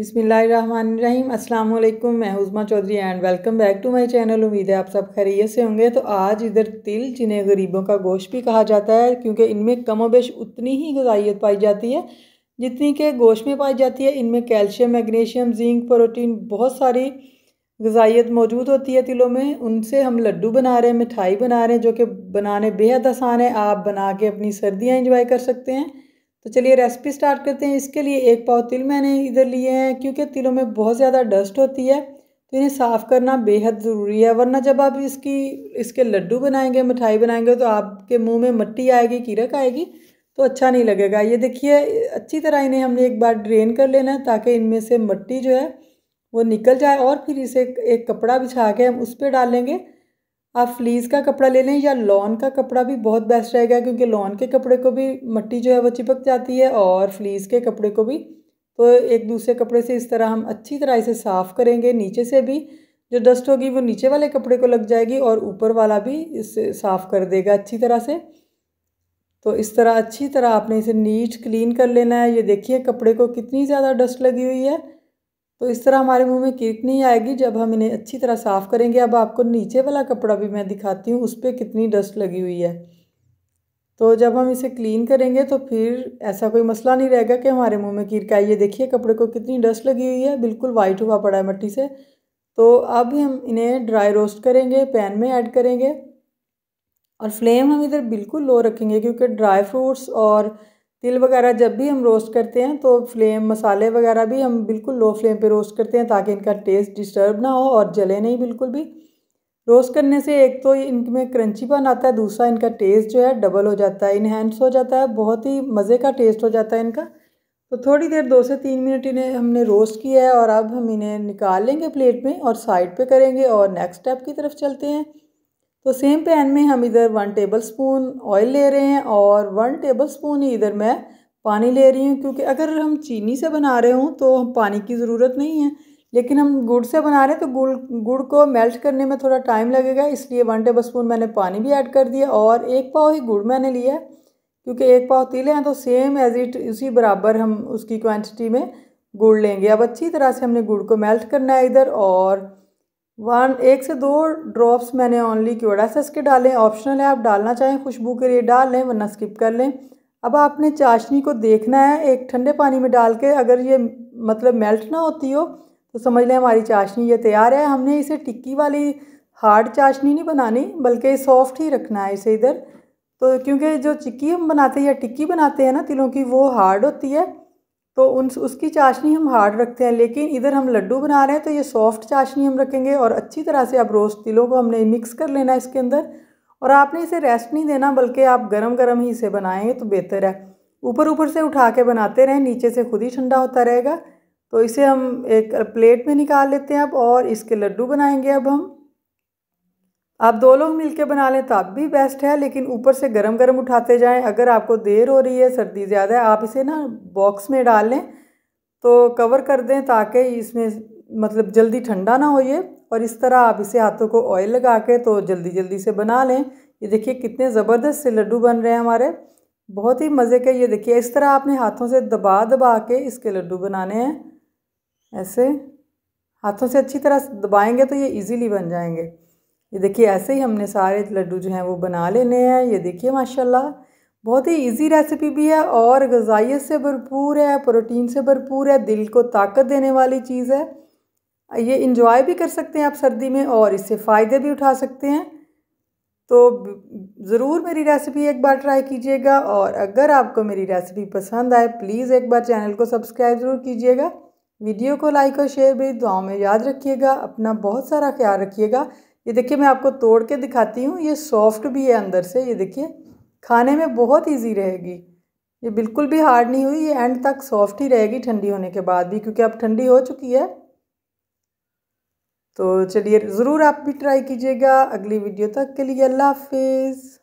बिसमीम अल्लाम मैं Uzma Chaudhary and welcome back to my channel उम्मीद है आप सब खैरियत से होंगे तो आज इधर तिल जिन्हें गरीबों का गोश्त भी कहा जाता है क्योंकि इनमें कमो बेश उतनी ही गजाइत पाई जाती है जितनी के गोश्त में पाई जाती है इनमें कैल्शियम मैग्नीशियम जिंक प्रोटीन बहुत सारी गजाइत मौजूद होती है तिलों में उनसे हम लड्डू बना रहे हैं मिठाई बना रहे हैं जो कि बनाने बेहद आसान है आप बना के अपनी सर्दियाँ इंजॉय कर सकते हैं तो चलिए रेसिपी स्टार्ट करते हैं इसके लिए एक पाव तिल मैंने इधर लिए हैं क्योंकि तिलों में बहुत ज़्यादा डस्ट होती है तो इन्हें साफ़ करना बेहद ज़रूरी है वरना जब आप इसकी इसके लड्डू बनाएंगे मिठाई बनाएंगे तो आपके मुंह में मट्टी आएगी कीरक आएगी तो अच्छा नहीं लगेगा ये देखिए अच्छी तरह इन्हें हमने एक बार ड्रेन कर लेना है ताकि इनमें से मट्टी जो है वो निकल जाए और फिर इसे एक कपड़ा बिछा के हम उस पर डालेंगे आप फ्लीस का कपड़ा ले लें या लॉन का कपड़ा भी बहुत बेस्ट रहेगा क्योंकि लॉन के कपड़े को भी मट्टी जो है वो चिपक जाती है और फ्लीस के कपड़े को भी तो एक दूसरे कपड़े से इस तरह हम अच्छी तरह इसे साफ़ करेंगे नीचे से भी जो डस्ट होगी वो नीचे वाले कपड़े को लग जाएगी और ऊपर वाला भी इसे साफ़ कर देगा अच्छी तरह से तो इस तरह अच्छी तरह आपने इसे नीट क्लीन कर लेना है ये देखिए कपड़े को कितनी ज़्यादा डस्ट लगी हुई है तो इस तरह हमारे मुंह में किरक नहीं आएगी जब हम इन्हें अच्छी तरह साफ़ करेंगे अब आपको नीचे वाला कपड़ा भी मैं दिखाती हूँ उस पर कितनी डस्ट लगी हुई है तो जब हम इसे क्लीन करेंगे तो फिर ऐसा कोई मसला नहीं रहेगा कि हमारे मुंह में किरक आई ये देखिए कपड़े को कितनी डस्ट लगी हुई है बिल्कुल वाइट हुआ पड़ा है मट्टी से तो अब हम इन्हें ड्राई रोस्ट करेंगे पैन में ऐड करेंगे और फ्लेम हम इधर बिल्कुल लो रखेंगे क्योंकि ड्राई फ्रूट्स और तिल वगैरह जब भी हम रोस्ट करते हैं तो फ्लेम मसाले वगैरह भी हम बिल्कुल लो फ्लेम पे रोस्ट करते हैं ताकि इनका टेस्ट डिस्टर्ब ना हो और जले नहीं बिल्कुल भी रोस्ट करने से एक तो इनमें क्रंचीपन आता है दूसरा इनका टेस्ट जो है डबल हो जाता है इनहेंस हो जाता है बहुत ही मज़े का टेस्ट हो जाता है इनका तो थोड़ी देर दो से तीन मिनट इन्हें हमने रोस्ट किया है और अब हम इन्हें निकाल लेंगे प्लेट में और साइड पर करेंगे और नेक्स्ट स्टेप की तरफ चलते हैं तो सेम पैन में हम इधर वन टेबल स्पून ऑयल ले रहे हैं और वन टेबल स्पून ही इधर मैं पानी ले रही हूँ क्योंकि अगर हम चीनी से बना रहे हों तो हम पानी की ज़रूरत नहीं है लेकिन हम गुड़ से बना रहे हैं तो गुड़ गुड़ को मेल्ट करने में थोड़ा टाइम लगेगा इसलिए वन टेबल स्पून मैंने पानी भी ऐड कर दिया और एक पाव ही गुड़ मैंने लिया क्योंकि एक पाव तीले हैं तो सेम एज इट उसी बराबर हम उसकी क्वान्टिटी में गुड़ लेंगे अब अच्छी तरह से हमने गुड़ को मेल्ट करना है इधर और वन एक से दो ड्रॉप्स मैंने ओनली क्योड़ा एस के डालें ऑप्शनल है आप डालना चाहें खुशबू के लिए डाल लें वरना स्किप कर लें अब आपने चाशनी को देखना है एक ठंडे पानी में डाल के अगर ये मतलब मेल्ट ना होती हो तो समझ लें हमारी चाशनी ये तैयार है हमने इसे टिक्की वाली हार्ड चाशनी नहीं बनानी बल्कि सॉफ्ट ही रखना है इसे इधर तो क्योंकि जो चिक्की हम बनाते हैं या टिक्की बनाते हैं ना तिलों की वो हार्ड होती है तो उन उसकी चाशनी हम हार्ड रखते हैं लेकिन इधर हम लड्डू बना रहे हैं तो ये सॉफ्ट चाशनी हम रखेंगे और अच्छी तरह से आप रोस्ट तिलों को हमने मिक्स कर लेना है इसके अंदर और आपने इसे रेस्ट नहीं देना बल्कि आप गरम गरम ही इसे बनाएंगे तो बेहतर है ऊपर ऊपर से उठा के बनाते रहें नीचे से खुद ही ठंडा होता रहेगा तो इसे हम एक प्लेट में निकाल लेते हैं अब और इसके लड्डू बनाएंगे अब हम आप दो लोग मिलके बना लें तो आप भी बेस्ट है लेकिन ऊपर से गरम गरम उठाते जाएं अगर आपको देर हो रही है सर्दी ज़्यादा है आप इसे ना बॉक्स में डाल लें तो कवर कर दें ताकि इसमें मतलब जल्दी ठंडा ना हो ये और इस तरह आप इसे हाथों को ऑयल लगा के तो जल्दी जल्दी से बना लें ये देखिए कितने ज़बरदस्त से लड्डू बन रहे हैं हमारे बहुत ही मज़े के ये देखिए इस तरह आपने हाथों से दबा दबा के इसके लड्डू बनाने हैं ऐसे हाथों से अच्छी तरह दबाएंगे तो ये इजीली बन जाएंगे ये देखिए ऐसे ही हमने सारे लड्डू जो हैं वो बना लेने हैं ये देखिए माशाल्लाह बहुत ही इजी रेसिपी भी है और गजाइत से भरपूर है प्रोटीन से भरपूर है दिल को ताकत देने वाली चीज़ है ये इंजॉय भी कर सकते हैं आप सर्दी में और इससे फ़ायदे भी उठा सकते हैं तो ज़रूर मेरी रेसिपी एक बार ट्राई कीजिएगा और अगर आपको मेरी रेसिपी पसंद आए प्लीज़ एक बार चैनल को सब्सक्राइब ज़रूर कीजिएगा वीडियो को लाइक और शेयर भी दुआओं में याद रखिएगा अपना बहुत सारा ख्याल रखिएगा ये देखिए मैं आपको तोड़ के दिखाती हूँ ये सॉफ्ट भी है अंदर से ये देखिए खाने में बहुत ईजी रहेगी ये बिल्कुल भी हार्ड नहीं हुई ये एंड तक सॉफ्ट ही रहेगी ठंडी होने के बाद भी क्योंकि अब ठंडी हो चुकी है तो चलिए ज़रूर आप भी ट्राई कीजिएगा अगली वीडियो तक के लिए अल्लाह हाफिज़